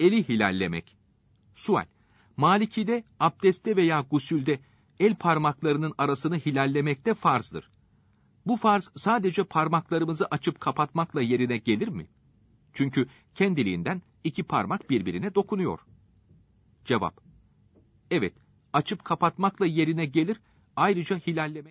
eli hilallemek. Sual. Maliki'de abdeste veya gusülde el parmaklarının arasını hilallemek de farzdır. Bu farz sadece parmaklarımızı açıp kapatmakla yerine gelir mi? Çünkü kendiliğinden iki parmak birbirine dokunuyor. Cevap. Evet, açıp kapatmakla yerine gelir, ayrıca hilallemek.